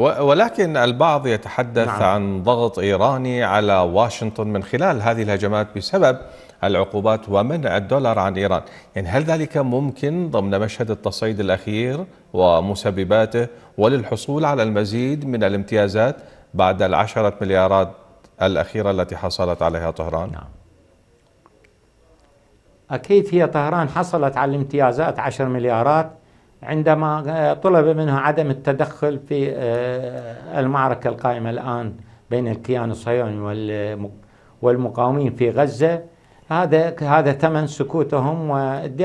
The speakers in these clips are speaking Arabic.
ولكن البعض يتحدث نعم. عن ضغط إيراني على واشنطن من خلال هذه الهجمات بسبب العقوبات ومنع الدولار عن إيران يعني هل ذلك ممكن ضمن مشهد التصعيد الأخير ومسبباته وللحصول على المزيد من الامتيازات بعد العشرة مليارات الأخيرة التي حصلت عليها طهران نعم. أكيد هي طهران حصلت على الامتيازات 10 مليارات عندما آه، طلب منه عدم التدخل في آه، المعركة القائمة الآن بين الكيان الصهيوني والمقاومين في غزة هذا هذا ثمن سكوتهم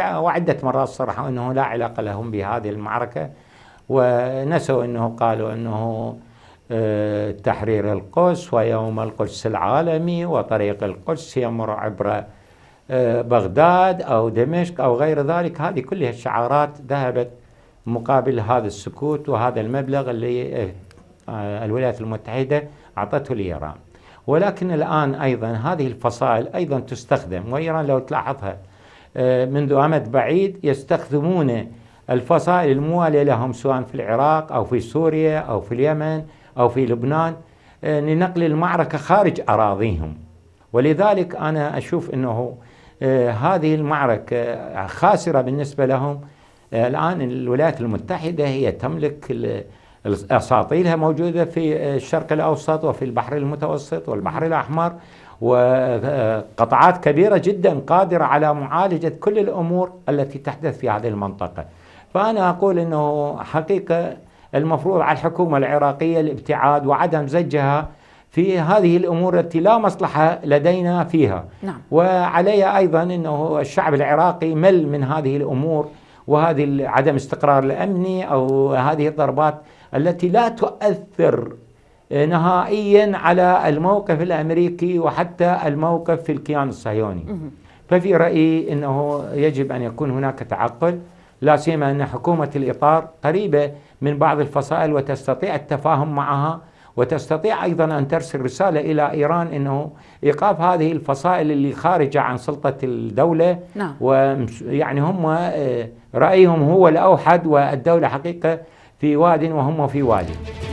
وعدة مرات صرحوا أنه لا علاقة لهم بهذه المعركة ونسوا أنه قالوا أنه آه، تحرير القدس ويوم القدس العالمي وطريق القدس يمر عبر بغداد أو دمشق أو غير ذلك هذه كلها الشعارات ذهبت مقابل هذا السكوت وهذا المبلغ اللي إيه، آه، الولايات المتحدة أعطته لإيران ولكن الآن أيضا هذه الفصائل أيضا تستخدم وإيران لو تلاحظها آه، منذ أمد بعيد يستخدمون الفصائل الموالية لهم سواء في العراق أو في سوريا أو في اليمن أو في لبنان آه، لنقل المعركة خارج أراضيهم ولذلك أنا أشوف أنه هذه المعركة خاسرة بالنسبة لهم آه، الآن الولايات المتحدة هي تملك أساطيلها موجودة في آه، الشرق الأوسط وفي البحر المتوسط والبحر الأحمر وقطعات آه، كبيرة جدا قادرة على معالجة كل الأمور التي تحدث في هذه المنطقة فأنا أقول أنه حقيقة المفروض على الحكومة العراقية الابتعاد وعدم زجها في هذه الامور التي لا مصلحه لدينا فيها نعم. وعلي ايضا انه الشعب العراقي مل من هذه الامور وهذه عدم استقرار الامني او هذه الضربات التي لا تؤثر نهائيا على الموقف الامريكي وحتى الموقف في الكيان الصهيوني. ففي رايي انه يجب ان يكون هناك تعقل لا سيما ان حكومه الاطار قريبه من بعض الفصائل وتستطيع التفاهم معها وتستطيع أيضا أن ترسل رسالة إلى إيران أنه إيقاف هذه الفصائل اللي خارجة عن سلطة الدولة نعم. ويعني هم آه، رأيهم هو الأوحد والدولة حقيقة في واد وهم في واد